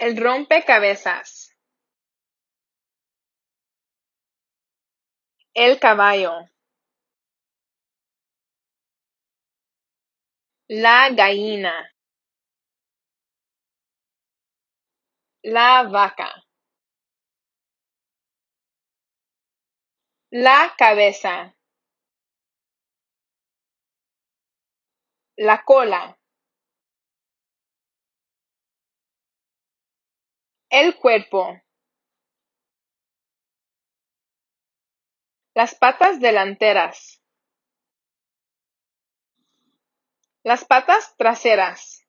El rompecabezas. El caballo. La gallina. La vaca. La cabeza. La cola. El cuerpo. Las patas delanteras. Las patas traseras.